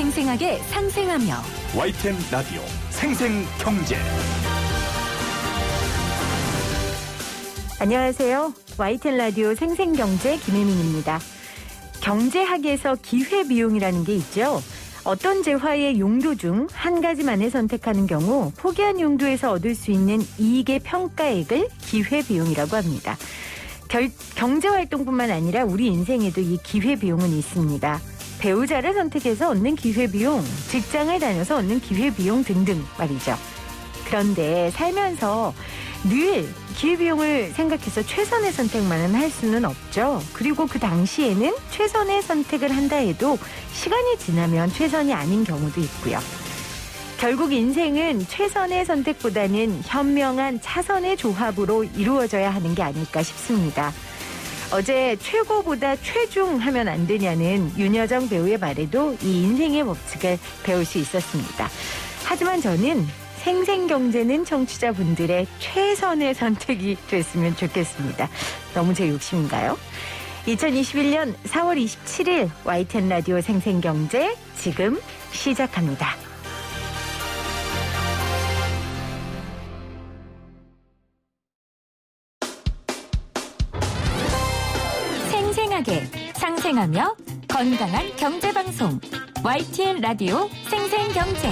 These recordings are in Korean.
생생하게 상생하며 와이 n 라디오 생생경제 안녕하세요. 와이 n 라디오 생생경제 김혜민입니다. 경제학에서 기회비용이라는 게 있죠. 어떤 재화의 용도 중 한 가지만을 선택하는 경우 포기한 용도에서 얻을 수 있는 이익의 평가액을 기회비용이라고 합니다. 경제활동뿐만 아니라 우리 인생에도 이 기회비용은 있습니다. 배우자를 선택해서 얻는 기회비용, 직장을 다녀서 얻는 기회비용 등등 말이죠. 그런데 살면서 늘 기회비용을 생각해서 최선의 선택만은 할 수는 없죠. 그리고 그 당시에는 최선의 선택을 한다 해도 시간이 지나면 최선이 아닌 경우도 있고요. 결국 인생은 최선의 선택보다는 현명한 차선의 조합으로 이루어져야 하는 게 아닐까 싶습니다. 어제 최고보다 최중하면 안 되냐는 윤여정 배우의 말에도 이 인생의 법칙을 배울 수 있었습니다. 하지만 저는 생생경제는 청취자분들의 최선의 선택이 됐으면 좋겠습니다. 너무 제 욕심인가요? 2021년 4월 27일 YTN 라디오 생생경제 지금 시작합니다. 신선하게 상생하며 건강한 경제 방송 YTN 라디오 생생경제.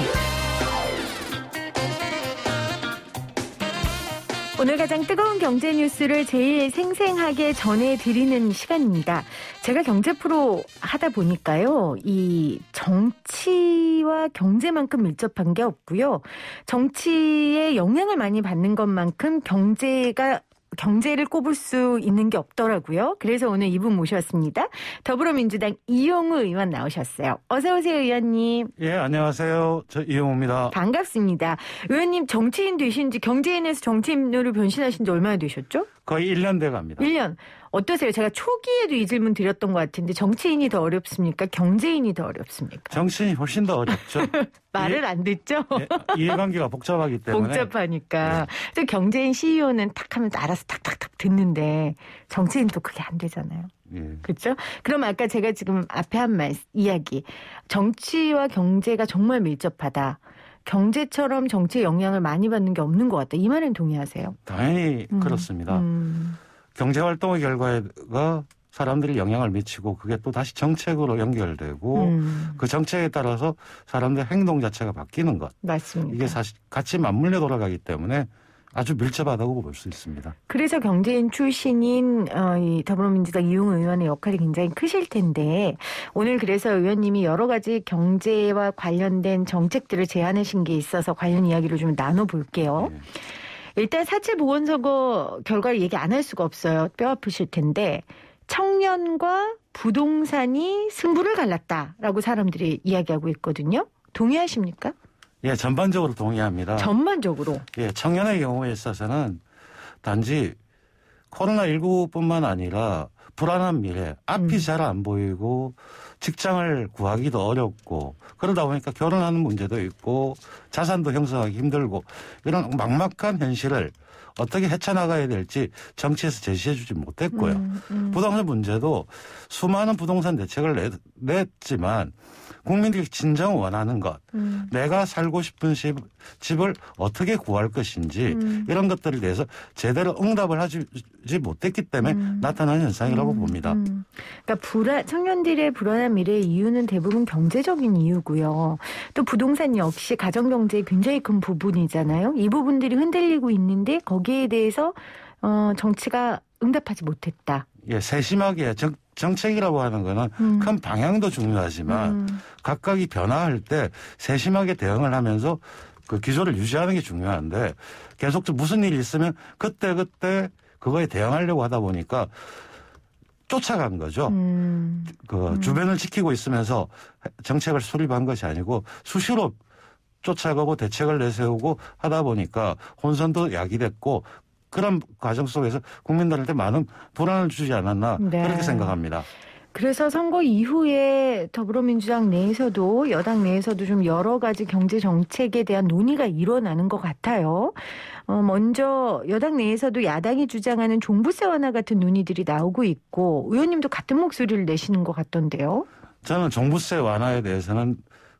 오늘 가장 뜨거운 경제 뉴스를 제일 생생하게 전해드리는 시간입니다. 제가 경제 프로 하다 보니까요, 이 정치와 경제만큼 밀접한 게 없고요. 정치에 영향을 많이 받는 것만큼 경제가 경제를 꼽을 수 있는 게 없더라고요. 그래서 오늘 이분 모셨습니다. 더불어민주당 이용우 의원 나오셨어요. 어서 오세요, 의원님. 예, 안녕하세요. 저 이용우입니다. 반갑습니다. 의원님 정치인 되신 지 경제인에서 정치인으로 변신하신 지 얼마나 되셨죠? 거의 1년 돼 갑니다. 1년. 어떠세요? 제가 초기에도 이 질문 드렸던 것 같은데 정치인이 더 어렵습니까? 경제인이 더 어렵습니까? 정치인이 훨씬 더 어렵죠. 말을 이안 예. 듣죠? 예, 이해관계가 복잡하기 때문에. 복잡하니까. 네. 경제인 CEO는 탁 하면 알아서 탁탁탁 듣는데 정치인도 그게 안 되잖아요. 예. 그렇죠? 그럼 아까 제가 지금 앞에 한 말, 이야기. 정치와 경제가 정말 밀접하다. 경제처럼 정치에 영향을 많이 받는 게 없는 것 같다. 이말은 동의하세요? 당연히 음. 그렇습니다. 음. 경제 활동의 결과가 사람들이 영향을 미치고 그게 또 다시 정책으로 연결되고 음. 그 정책에 따라서 사람들의 행동 자체가 바뀌는 것. 맞습니다. 이게 사실 같이 맞물려 돌아가기 때문에 아주 밀접하다고 볼 수 있습니다. 그래서 경제인 출신인 어, 이 더불어민주당 이용 의원의 역할이 굉장히 크실 텐데 오늘 그래서 의원님이 여러 가지 경제와 관련된 정책들을 제안하신 게 있어서 관련 이야기를 좀 나눠볼게요. 네. 일단 사채 보건선거 결과를 얘기 안 할 수가 없어요. 뼈 아프실 텐데 청년과 부동산이 승부를 갈랐다라고 사람들이 이야기하고 있거든요. 동의하십니까? 예, 전반적으로 동의합니다. 전반적으로? 예, 청년의 경우에 있어서는 단지 코로나19뿐만 아니라 불안한 미래, 앞이 음. 잘안 보이고 직장을 구하기도 어렵고 그러다 보니까 결혼하는 문제도 있고 자산도 형성하기 힘들고 이런 막막한 현실을 어떻게 헤쳐나가야 될지 정치에서 제시해주지 못했고요. 음, 음. 부동산 문제도 수많은 부동산 대책을 냈, 지만 국민들이 진정 원하는 것, 음. 내가 살고 싶은 집, 집을 어떻게 구할 것인지 음. 이런 것들에 대해서 제대로 응답을 하지 못했기 때문에 음. 나타난 현상이라고 음, 봅니다. 그러니까 불안, 청년들의 불안한 미래의 이유는 대부분 경제적인 이유고요. 또 부동산 역시 가정 경제에 굉장히 큰 부분이잖아요. 이 부분들이 흔들리고 있는데 거기 여기에 대해서 어, 정치가 응답하지 못했다. 예, 세심하게 정, 정책이라고 하는 거는 음. 큰 방향도 중요하지만 음. 각각이 변화할 때 세심하게 대응을 하면서 그 기조를 유지하는 게 중요한데 계속 좀 무슨 일이 있으면 그때 그때 그거에 대응하려고 하다 보니까 쫓아간 거죠. 음. 그 음. 주변을 지키고 있으면서 정책을 수립한 것이 아니고 수시로 쫓아가고 대책을 내세우고 하다 보니까 혼선도 야기됐고 그런 과정 속에서 국민들한테 많은 불안을 주지 않았나 네. 그렇게 생각합니다. 그래서 선거 이후에 더불어민주당 내에서도 여당 내에서도 좀 여러 가지 경제 정책에 대한 논의가 일어나는 것 같아요. 어, 먼저 여당 내에서도 야당이 주장하는 종부세 완화 같은 논의들이 나오고 있고 의원님도 같은 목소리를 내시는 것 같던데요. 저는 종부세 완화에 대해서는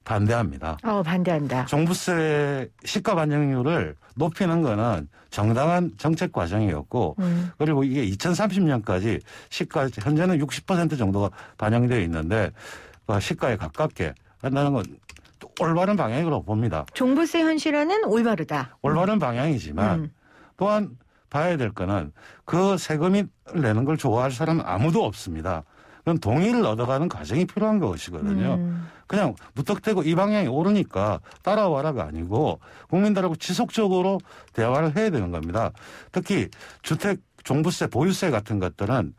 반대합니다. 어, 반대한다. 종부세 시가 반영률을 높이는 거는 정당한 정책 과정이었고 음. 그리고 이게 2030년까지 시가 현재는 60% 정도가 반영되어 있는데 그 시가에 가깝게 한다는 건 올바른 방향으로 봅니다. 종부세 현실화는 올바르다. 올바른 음. 방향이지만 음. 또한 봐야 될 거는 그 세금이 내는 걸 좋아할 사람은 아무도 없습니다. 그건 동의를 얻어가는 과정이 필요한 것이거든요. 음. 그냥 무턱대고 이 방향이 오르니까 따라와라가 아니고 국민들하고 지속적으로 대화를 해야 되는 겁니다. 특히 주택 종부세 보유세 같은 것들은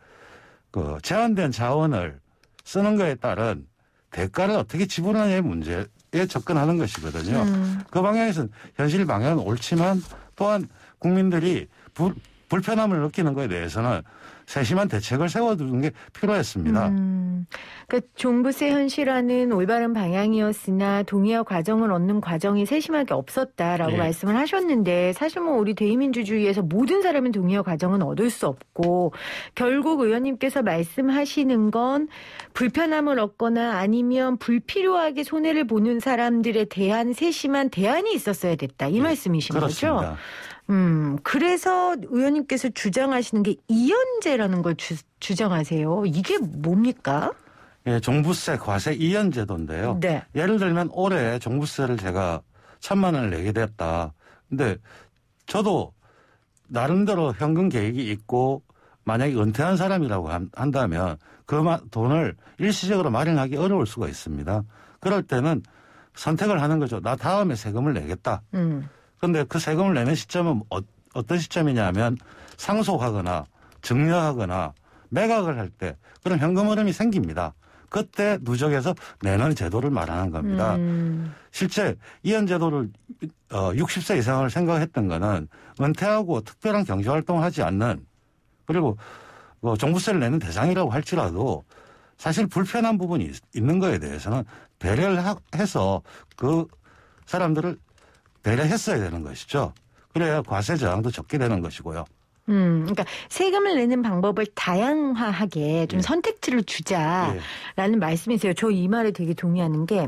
그 제한된 자원을 쓰는 것에 따른 대가를 어떻게 지불하냐의 문제에 접근하는 것이거든요. 음. 그 방향에서는 현실 방향은 옳지만 또한 국민들이 부, 불편함을 느끼는 것에 대해서는 세심한 대책을 세워두는 게 필요했습니다. 음, 그러니까 종부세 현실화는 올바른 방향이었으나 동의와 과정을 얻는 과정이 세심하게 없었다라고 예. 말씀을 하셨는데 사실 뭐 우리 대의민주주의에서 모든 사람은 동의와 과정은 얻을 수 없고 결국 의원님께서 말씀하시는 건 불편함을 얻거나 아니면 불필요하게 손해를 보는 사람들에 대한 세심한 대안이 있었어야 됐다 이 예. 말씀이신 그렇습니다. 거죠? 음, 그래서 의원님께서 주장하시는 게 이연제라는 걸 주, 주장하세요. 이게 뭡니까? 예, 종부세 과세 이연제도인데요. 네. 예를 들면 올해 종부세를 제가 천만 원을 내게 됐다. 근데 저도 나름대로 현금 계획이 있고 만약에 은퇴한 사람이라고 한다면 그 돈을 일시적으로 마련하기 어려울 수가 있습니다. 그럴 때는 선택을 하는 거죠. 나 다음에 세금을 내겠다. 음. 그런데 그 세금을 내는 시점은 어, 어떤 시점이냐면 하 상속하거나 증여하거나 매각을 할 때 그런 현금 흐름이 생깁니다. 그때 누적해서 내는 제도를 말하는 겁니다. 음. 실제 이현 제도를 어, 60세 이상을 생각했던 거는 은퇴하고 특별한 경제 활동을 하지 않는 그리고 뭐 종부세를 내는 대상이라고 할지라도 사실 불편한 부분이 있는 거에 대해서는 배려를 해서 그 사람들을 배려했어야 되는 것이죠. 그래야 과세 저항도 적게 되는 것이고요. 음, 그러니까 세금을 내는 방법을 다양화하게 좀 네. 선택지를 주자라는 네. 말씀이세요. 저 이 말에 되게 동의하는 게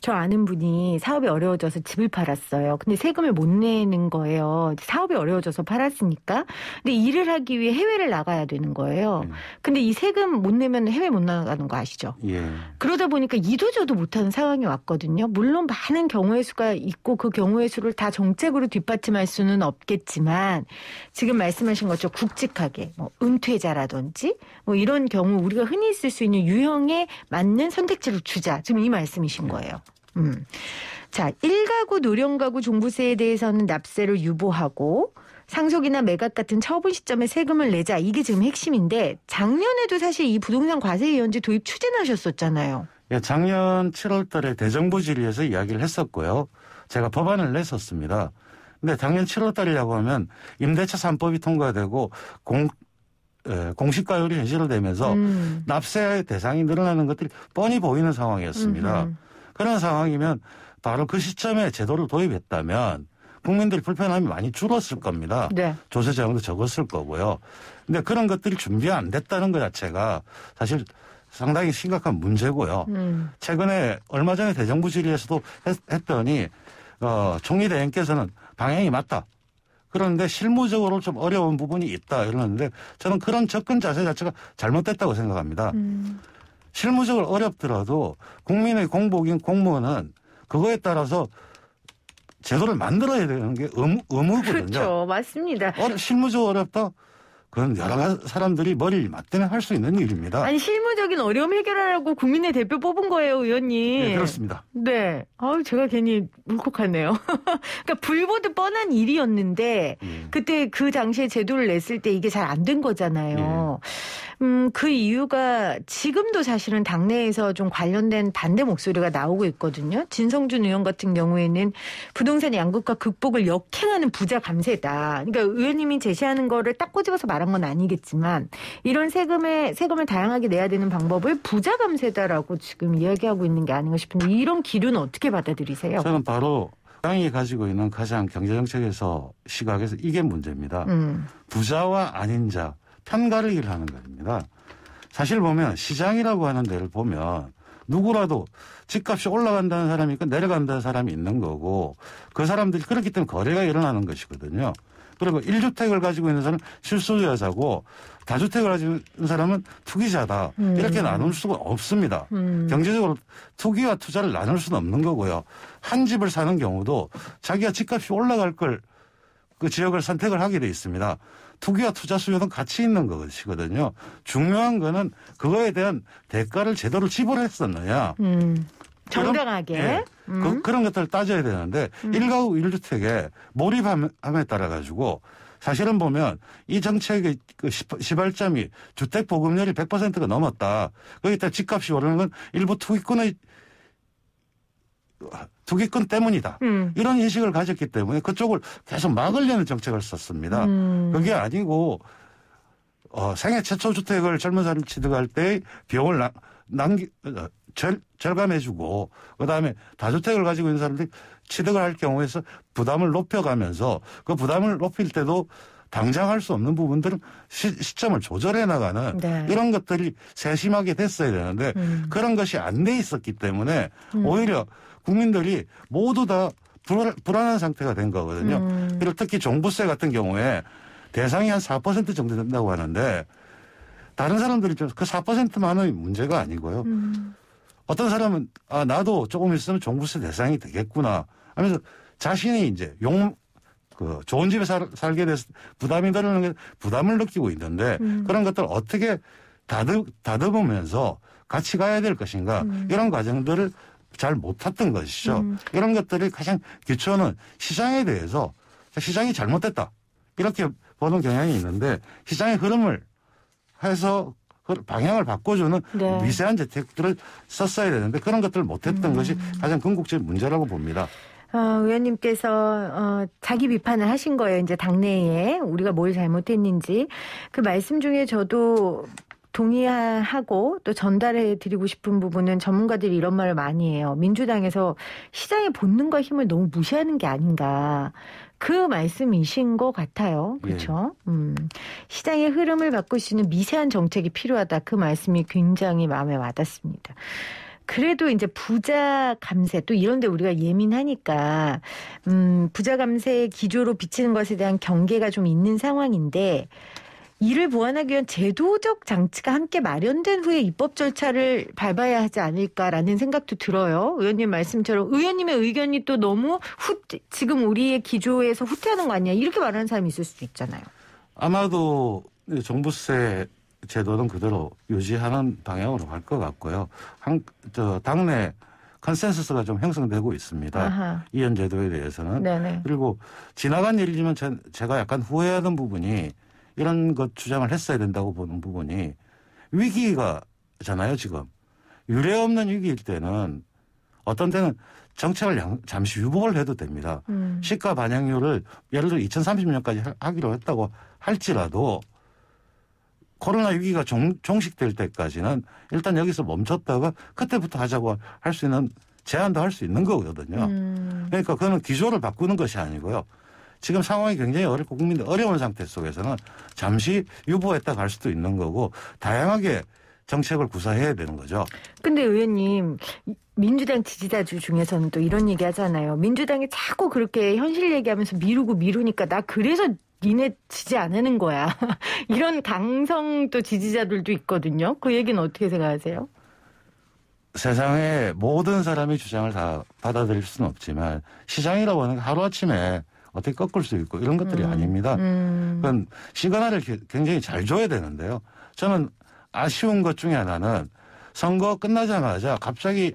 저 아는 분이 사업이 어려워져서 집을 팔았어요. 근데 세금을 못 내는 거예요. 사업이 어려워져서 팔았으니까. 근데 일을 하기 위해 해외를 나가야 되는 거예요. 음. 근데 이 세금 못 내면 해외 못 나가는 거 아시죠? 예. 그러다 보니까 이도저도 못하는 상황이 왔거든요. 물론 많은 경우의 수가 있고 그 경우의 수를 다 정책으로 뒷받침할 수는 없겠지만 지금 말씀하신 말씀하신 것처럼 굵직하게 뭐 은퇴자라든지 뭐 이런 경우 우리가 흔히 쓸수 있는 유형에 맞는 선택지를 주자. 지금 이 말씀이신 네. 거예요. 음. 자, 1가구 노령가구 종부세에 대해서는 납세를 유보하고 상속이나 매각 같은 처분 시점에 세금을 내자. 이게 지금 핵심인데 작년에도 사실 이 부동산 과세 위원제 도입 추진하셨었잖아요. 예, 작년 7월 달에 대정부 질의에서 이야기를 했었고요. 제가 법안을 냈었습니다. 근데 작년 7월 달이라고 하면 임대차 3법이 통과되고 공 공시가율이 현실화되면서 음. 납세 대상이 늘어나는 것들이 뻔히 보이는 상황이었습니다. 음흠. 그런 상황이면 바로 그 시점에 제도를 도입했다면 국민들 불편함이 많이 줄었을 겁니다. 네. 조세 자금도 적었을 거고요. 근데 그런 것들이 준비 안 됐다는 것 자체가 사실 상당히 심각한 문제고요. 음. 최근에 얼마 전에 대정부 질의에서도 했, 더니 어, 총리 대행께서는 방향이 맞다. 그런데 실무적으로 좀 어려운 부분이 있다 이러는데 저는 그런 접근 자세 자체가 잘못됐다고 생각합니다. 음. 실무적으로 어렵더라도 국민의 공복인 공무원은 그거에 따라서 제도를 만들어야 되는 게 의무, 의무거든요. 그렇죠. 맞습니다. 어, 실무적으로 어렵다? 그런 여러 사람들이 머리를 맞대면 할 수 있는 일입니다. 아니 실무적인 어려움 해결하라고 국민의 대표 뽑은 거예요, 의원님. 네, 그렇습니다. 네. 아우 제가 괜히 울컥하네요. 그러니까 불보듯 뻔한 일이었는데 음. 그때 그 당시에 제도를 냈을 때 이게 잘 안 된 거잖아요. 음. 음, 그 이유가 지금도 사실은 당내에서 좀 관련된 반대 목소리가 나오고 있거든요. 진성준 의원 같은 경우에는 부동산 양극화 극복을 역행하는 부자 감세다. 그러니까 의원님이 제시하는 거를 딱 꼬집어서 말한 건 아니겠지만 이런 세금에 세금을 다양하게 내야 되는 방법을 부자 감세다라고 지금 이야기하고 있는 게 아닌가 싶은데 이런 기류는 어떻게 받아들이세요? 저는 바로 땅이 가지고 있는 가장 경제정책에서 시각에서 이게 문제입니다. 음. 부자와 아닌 자 편가르기를 하는 겁니다. 사실 보면 시장이라고 하는 데를 보면 누구라도 집값이 올라간다는 사람이 있고 내려간다는 사람이 있는 거고 그 사람들이 그렇기 때문에 거래가 일어나는 것이거든요. 그리고 1주택을 가지고 있는 사람은 실수요자고 다주택을 가지고 있는 사람은 투기자다. 음. 이렇게 나눌 수가 없습니다. 음. 경제적으로 투기와 투자를 나눌 수는 없는 거고요. 한 집을 사는 경우도 자기가 집값이 올라갈 걸 그 지역을 선택을 하게 돼 있습니다. 투기와 투자 수요는 같이 있는 것이거든요. 중요한 거는 그거에 대한 대가를 제대로 지불했었느냐. 음. 정당하게. 그런, 예, 음. 그, 그런 것들을 따져야 되는데 음. 1가구 1주택에 몰입함에 따라 가지고 사실은 보면 이 정책의 그 시발점이 주택 보급률이 100%가 넘었다. 거기다 집값이 오르는 건 일부 투기꾼의 투기꾼 때문이다. 음. 이런 인식을 가졌기 때문에 그쪽을 계속 막으려는 정책을 썼습니다. 음. 그게 아니고 어, 생애 최초 주택을 젊은 사람이 취득할 때 비용을 나, 남기 어, 어, 절, 절감해주고 그다음에 다주택을 가지고 있는 사람들이 취득을 할 경우에서 부담을 높여가면서 그 부담을 높일 때도 당장 할 수 없는 부분들은 시, 점을 조절해 나가는 네. 이런 것들이 세심하게 됐어야 되는데 음. 그런 것이 안 돼 있었기 때문에 음. 오히려 국민들이 모두 다 불안, 불안한 상태가 된 거거든요. 음. 그리고 특히 종부세 같은 경우에 대상이 한 4% 정도 된다고 하는데 다른 사람들이 좀그 4%만의 문제가 아니고요. 음. 어떤 사람은 아 나도 조금 있으면 종부세 대상이 되겠구나 하면서 자신이 이제 용 그 좋은 집에 살, 살게 돼서 부담이 되는 게 부담을 느끼고 있는데 음. 그런 것들을 어떻게 다듬, 다듬으면서 같이 가야 될 것인가 음. 이런 과정들을 잘 못 탔던 것이죠. 음. 이런 것들이 가장 기초는 시장에 대해서 시장이 잘못됐다 이렇게 보는 경향이 있는데 시장의 흐름을 해서 그 방향을 바꿔주는 네. 미세한 재택들을 썼어야 되는데 그런 것들을 못했던 음. 것이 가장 궁극적인 문제라고 봅니다. 어, 의원님께서 어, 자기 비판을 하신 거예요. 이제 당내에 우리가 뭘 잘못했는지 그 말씀 중에 저도 동의하고 또 전달해 드리고 싶은 부분은 전문가들이 이런 말을 많이 해요. 민주당에서 시장의 본능과 힘을 너무 무시하는 게 아닌가. 그 말씀이신 것 같아요. 예. 그렇죠? 예. 음, 시장의 흐름을 바꿀 수 있는 미세한 정책이 필요하다. 그 말씀이 굉장히 마음에 와닿습니다. 그래도 이제 부자 감세 또 이런데 우리가 예민하니까 음, 부자 감세의 기조로 비치는 것에 대한 경계가 좀 있는 상황인데 이를 보완하기 위한 제도적 장치가 함께 마련된 후에 입법 절차를 밟아야 하지 않을까라는 생각도 들어요. 의원님 말씀처럼 의원님의 의견이 또 너무 후, 지금 우리의 기조에서 후퇴하는 거 아니야 이렇게 말하는 사람이 있을 수도 있잖아요. 아마도 정부세 제도는 그대로 유지하는 방향으로 갈 것 같고요. 한, 저, 당내 컨센서스가 좀 형성되고 있습니다. 이현 제도에 대해서는. 네네. 그리고 지나간 일이지만 제, 제가 약간 후회하는 부분이 이런 것 주장을 했어야 된다고 보는 부분이 위기가잖아요 지금 유례 없는 위기일 때는 어떤 때는 정책을 양, 잠시 유보를 해도 됩니다. 음. 시가 반영률을 예를 들어 2030년까지 하기로 했다고 할지라도 코로나 위기가 종, 식될 때까지는 일단 여기서 멈췄다가 그때부터 하자고 할 수 있는 제한도 할 수 있는 거거든요. 음. 그러니까 그거는 기조를 바꾸는 것이 아니고요. 지금 상황이 굉장히 어렵고 국민들 어려운 상태 속에서는 잠시 유보했다 갈 수도 있는 거고 다양하게 정책을 구사해야 되는 거죠. 근데 의원님 민주당 지지자들 중에서는 또 이런 얘기 하잖아요. 민주당이 자꾸 그렇게 현실 얘기하면서 미루고 미루니까 나 그래서 니네 지지 안 하는 거야. 이런 강성 또 지지자들도 있거든요. 그 얘기는 어떻게 생각하세요? 세상에 모든 사람이 주장을 다 받아들일 수는 없지만 시장이라고 하는 게 하루아침에 어떻게 꺾을 수 있고 이런 것들이 음. 아닙니다. 음. 그건 시그널을 굉장히 잘 줘야 되는데요. 저는 아쉬운 것 중에 하나는 선거 끝나자마자 갑자기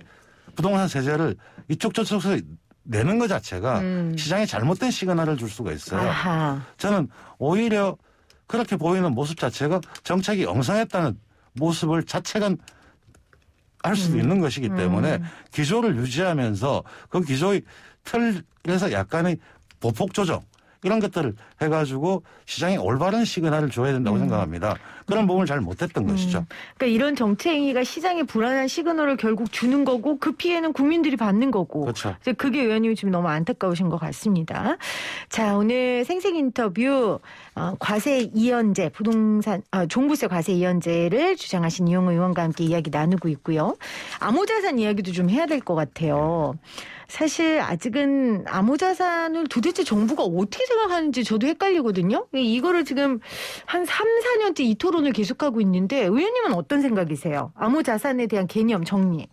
부동산 세제를 이쪽 저쪽에서 내는 것 자체가 음. 시장에 잘못된 시그널을 줄 수가 있어요. 아하. 저는 오히려 그렇게 보이는 모습 자체가 정책이 엉성했다는 모습을 자체가 할 수도 음. 있는 것이기 때문에 음. 기조를 유지하면서 그 기조의 틀에서 약간의 보폭 조정 이런 것들을 해가지고 시장이 올바른 시그널을 줘야 된다고 음. 생각합니다. 그런 부분을 잘 못했던 음. 것이죠. 그러니까 이런 정치 행위가 시장에 불안한 시그널을 결국 주는 거고 그 피해는 국민들이 받는 거고. 그렇죠. 그게 의원님 지금 너무 안타까우신 것 같습니다. 자 오늘 생생 인터뷰 어, 과세 이연제 부동산 아, 종부세 과세 이연제를 주장하신 이용 의원과 함께 이야기 나누고 있고요. 암호자산 이야기도 좀 해야 될 것 같아요. 네. 사실 아직은 암호자산을 도대체 정부가 어떻게 생각하는지 저도 헷갈리거든요. 이거를 지금 한 3, 4년째 이 토론을 계속하고 있는데 의원님은 어떤 생각이세요? 암호자산에 대한 개념 정리.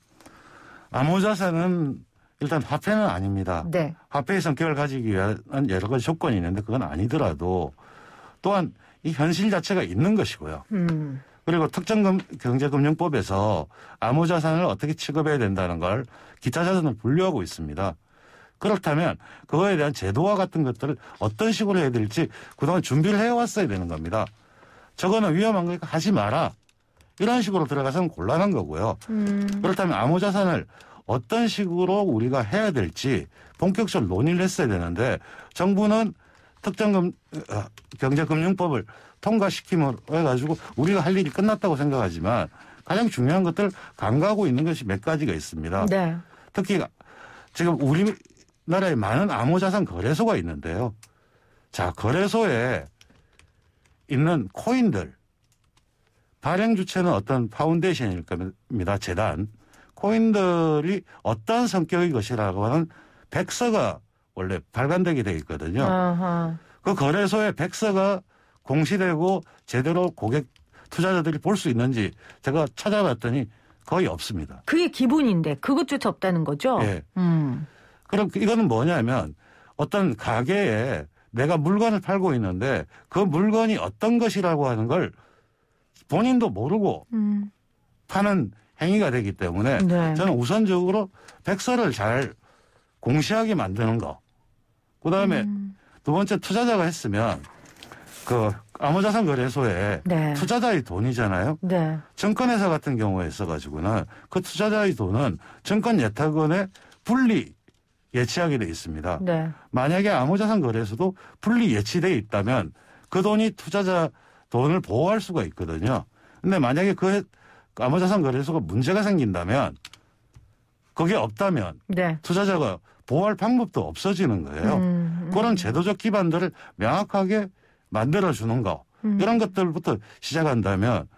암호자산은 일단 화폐는 아닙니다. 네. 화폐의 성격을 가지기 위한 여러 가지 조건이 있는데 그건 아니더라도 또한 이 현실 자체가 있는 것이고요. 음. 그리고 특정 경제금융법에서 암호자산을 어떻게 취급해야 된다는 걸 기타자산을 분류하고 있습니다. 그렇다면 그거에 대한 제도와 같은 것들을 어떤 식으로 해야 될지 그동안 준비를 해왔어야 되는 겁니다. 저거는 위험한 거니까 하지 마라. 이런 식으로 들어가서는 곤란한 거고요. 음. 그렇다면 암호자산을 어떤 식으로 우리가 해야 될지 본격적으로 논의를 했어야 되는데 정부는 특정금 어, 경제금융법을 통과시키므로 해가지고 우리가 할 일이 끝났다고 생각하지만 가장 중요한 것들 간과하고 있는 것이 몇 가지가 있습니다. 네. 특히 지금 우리나라에 많은 암호자산 거래소가 있는데요. 자 거래소에 있는 코인들 발행 주체는 어떤 파운데이션일 겁니다. 재단 코인들이 어떠한 성격의 것이라고 하는 백서가 원래 발간되게 돼 있거든요. 아하. 그 거래소에 백서가 공시되고 제대로 고객 투자자들이 볼 수 있는지 제가 찾아봤더니 거의 없습니다. 그게 기본인데 그것조차 없다는 거죠? 예. 음. 그럼 그 이거는 뭐냐면 어떤 가게에 내가 물건을 팔고 있는데 그 물건이 어떤 것이라고 하는 걸 본인도 모르고 음. 파는 행위가 되기 때문에 네. 저는 우선적으로 백서를 잘 공시하게 만드는 거. 그 다음에 음. 두 번째 투자자가 했으면 그 암호자산 거래소에 네. 투자자의 돈이잖아요. 네. 증권회사 같은 경우에 있어가지고는 그 투자자의 돈은 증권 예탁원에 분리 예치하게 돼 있습니다. 네. 만약에 암호자산 거래소도 분리 예치돼 있다면 그 돈이 투자자 돈을 보호할 수가 있거든요. 근데 만약에 그 암호자산 거래소가 문제가 생긴다면 그게 없다면 네. 투자자가 보호할 방법도 없어지는 거예요. 음, 음. 그런 제도적 기반들을 명확하게 만들어주는 거 음. 이런 것들부터 시작한다면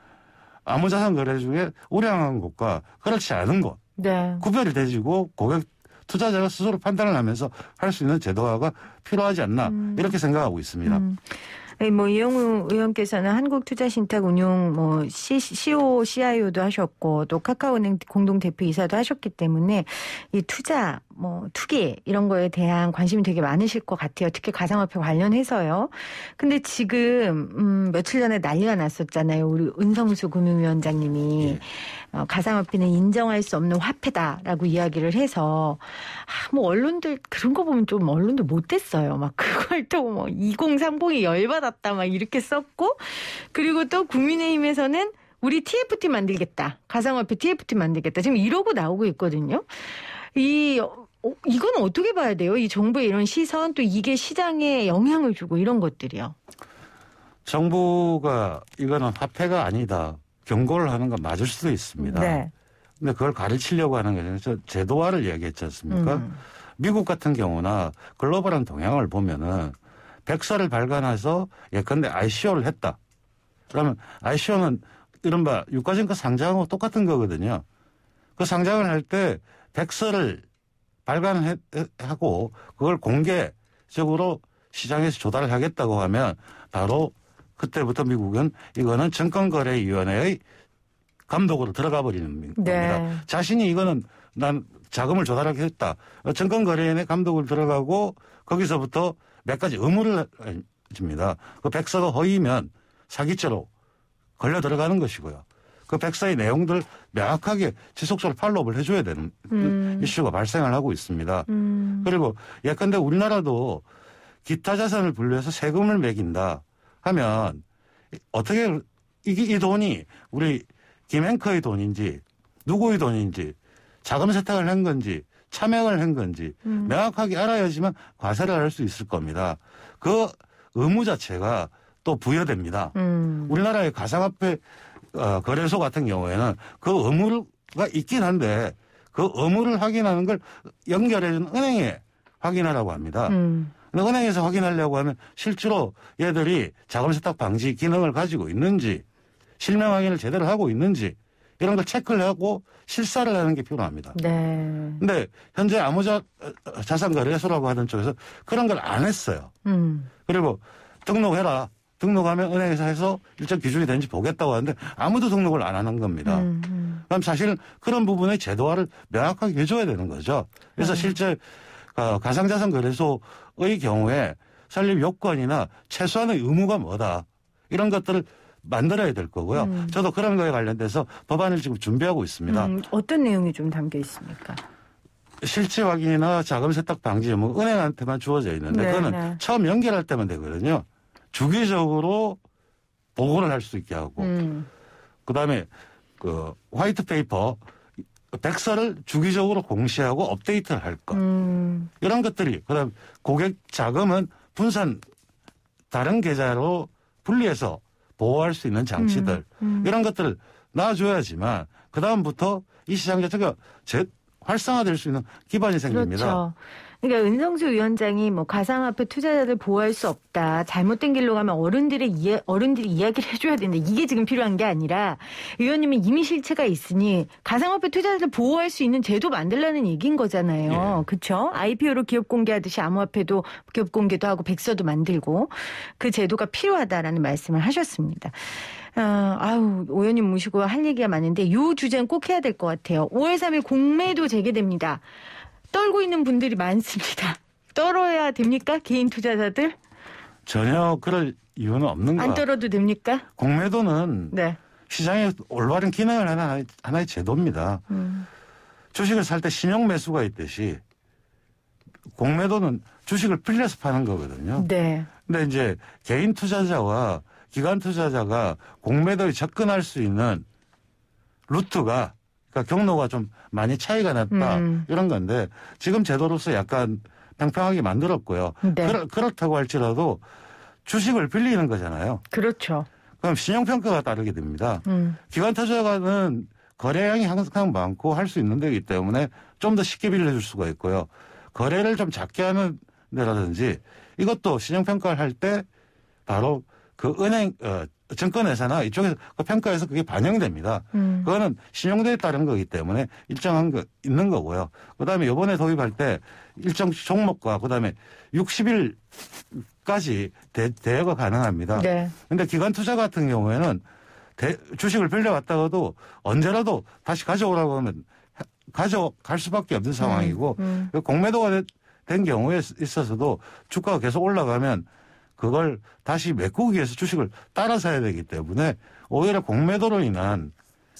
아무 자산 거래 중에 우량한 것과 그렇지 않은 것 네. 구별이 되지고 고객 투자자가 스스로 판단을 하면서 할 수 있는 제도화가 필요하지 않나 음. 이렇게 생각하고 있습니다. 음. 뭐 이영우 의원께서는 한국투자신탁운용 뭐 C, CO, CIO도 하셨고 또 카카오은행 공동대표이사도 하셨기 때문에 이 투자 뭐 투기 이런 거에 대한 관심이 되게 많으실 것 같아요. 특히 가상화폐 관련해서요. 근데 지금 음 며칠 전에 난리가 났었잖아요. 우리 은성수 금융위원장님이 예. 어, 가상화폐는 인정할 수 없는 화폐다라고 이야기를 해서 아, 뭐 언론들 그런 거 보면 좀 언론도 못됐어요. 막 그걸 또뭐 2030이 열받았다 막 이렇게 썼고 그리고 또 국민의힘에서는 우리 TFT 만들겠다. 가상화폐 TFT 만들겠다. 지금 이러고 나오고 있거든요. 이 어, 이건 어떻게 봐야 돼요? 이 정부의 이런 시선 또 이게 시장에 영향을 주고 이런 것들이요. 정부가 이거는 화폐가 아니다 경고를 하는 건 맞을 수도 있습니다. 네. 근데 그걸 가르치려고 하는 게 아니라 제도화를 얘기했지 않습니까? 음. 미국 같은 경우나 글로벌한 동향을 보면은 백서를 발간해서 예컨대 ICO를 했다. 그러면 ICO는 이른바 유가증권 상장하고 똑같은 거거든요. 그 상장을 할 때 백서를 발간하고 그걸 공개적으로 시장에서 조달을 하겠다고 하면 바로 그때부터 미국은 이거는 증권거래위원회의 감독으로 들어가 버리는 겁니다. 네. 자신이 이거는 난 자금을 조달하겠다. 증권거래위원회 감독을 들어가고 거기서부터 몇 가지 의무를 줍니다. 그 백서가 허위면 사기죄로 걸려 들어가는 것이고요. 그백사의 내용들 명확하게 지속적으로 팔로업을 해줘야 되는 음. 이슈가 발생을 하고 있습니다. 음. 그리고 예컨대 우리나라도 기타 자산을 분류해서 세금을 매긴다 하면 어떻게 이, 이 돈이 우리 김행커의 돈인지 누구의 돈인지 자금 세탁을 한 건지 참여를 한 건지 음. 명확하게 알아야지만 과세를 할 수 있을 겁니다. 그 의무 자체가 또 부여됩니다. 음. 우리나라의 가상화폐 어, 거래소 같은 경우에는 그 의무가 있긴 한데 그 의무를 확인하는 걸 연결해준 은행에 확인하라고 합니다. 음. 근데 은행에서 확인하려고 하면 실제로 얘들이 자금 세탁 방지 기능을 가지고 있는지 실명 확인을 제대로 하고 있는지 이런 걸 체크를 하고 실사를 하는 게 필요합니다. 네. 근데 현재 암호자 어, 자산 거래소라고 하는 쪽에서 그런 걸 안 했어요. 음. 그리고 등록해라. 등록하면 은행에서 해서 일정 기준이 되는지 보겠다고 하는데 아무도 등록을 안 하는 겁니다. 음, 음. 그럼 사실 그런 부분의 제도화를 명확하게 해줘야 되는 거죠. 그래서 네. 실제 어, 가상자산 거래소의 경우에 설립 요건이나 최소한의 의무가 뭐다 이런 것들을 만들어야 될 거고요. 음. 저도 그런 거에 관련돼서 법안을 지금 준비하고 있습니다. 음, 어떤 내용이 좀 담겨 있습니까? 실체 확인이나 자금 세탁 방지 의무 은행한테만 주어져 있는데 네, 그거는 네. 처음 연결할 때만 되거든요. 주기적으로 보고를 할 수 있게 하고 음. 그다음에 그 화이트 페이퍼 백서를 주기적으로 공시하고 업데이트를 할 것. 음. 이런 것들이 그다음 고객 자금은 분산 다른 계좌로 분리해서 보호할 수 있는 장치들 음. 음. 이런 것들을 놔줘야지만 그다음부터 이 시장 자체가 재, 활성화될 수 있는 기반이 생깁니다. 그렇죠. 그러니까 은성수 위원장이 뭐 가상화폐 투자자들 보호할 수 없다. 잘못된 길로 가면 어른들의 이해, 어른들이 이야기를 해줘야 되는데 이게 지금 필요한 게 아니라 의원님은 이미 실체가 있으니 가상화폐 투자자들 보호할 수 있는 제도 만들라는 얘기인 거잖아요. 예. 그렇죠? IPO로 기업 공개하듯이 암호화폐도 기업 공개도 하고 백서도 만들고 그 제도가 필요하다라는 말씀을 하셨습니다. 아, 아유, 오연님 모시고 할 얘기가 많은데 요 주제는 꼭 해야 될 것 같아요. 5월 3일 공매도 재개됩니다. 떨고 있는 분들이 많습니다. 떨어야 됩니까? 개인 투자자들? 전혀 그럴 이유는 없는 거안 떨어도 됩니까? 공매도는 네. 시장에 올바른 기능을 하나, 하나의 제도입니다. 음. 주식을 살 때 신용 매수가 있듯이 공매도는 주식을 빌려서 파는 거거든요. 네. 근데 이제 개인 투자자와 기관 투자자가 공매도에 접근할 수 있는 루트가 그러니까 경로가 좀 많이 차이가 났다 음. 이런 건데 지금 제도로서 약간 평평하게 만들었고요. 네. 그렇, 그렇다고 할지라도 주식을 빌리는 거잖아요. 그렇죠. 그럼 신용평가가 따르게 됩니다. 음. 기관 투자가는 거래량이 항상 많고 할 수 있는 데기 때문에 좀 더 쉽게 빌려줄 수가 있고요. 거래를 좀 작게 하는 데라든지 이것도 신용평가를 할 때 바로 그 은행, 어, 증권회사나 이쪽에서 그 평가에서 그게 반영됩니다. 음. 그거는 신용도에 따른 거기 때문에 일정한 거 있는 거고요. 그다음에 요번에 도입할 때 일정 종목과 그다음에 60일까지 대, 대여가 가능합니다. 네. 근데 기관 투자 같은 경우에는 대, 주식을 빌려왔다가도 언제라도 다시 가져오라고 하면 가져갈 수밖에 없는 상황이고 음. 음. 그 공매도가 된 경우에 있어서도 주가가 계속 올라가면 그걸 다시 메꾸기 위해서 주식을 따라 사야 되기 때문에 오히려 공매도로 인한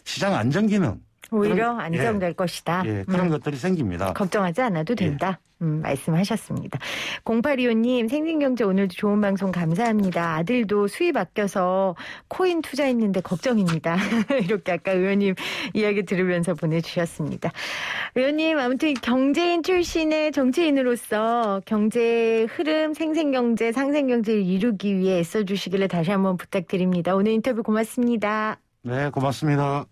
시장 안정 기능 오히려 그런, 안정될 예, 것이다. 예, 그런 음. 것들이 생깁니다. 걱정하지 않아도 예. 된다. 예. 음, 말씀하셨습니다. 0825님 생생경제 오늘도 좋은 방송 감사합니다. 아들도 수입 아껴서 코인 투자했는데 걱정입니다. 이렇게 아까 의원님 이야기 들으면서 보내주셨습니다. 의원님 아무튼 경제인 출신의 정치인으로서 경제 흐름 생생경제 상생경제를 이루기 위해 애써주시기를 다시 한번 부탁드립니다. 오늘 인터뷰 고맙습니다. 네 고맙습니다.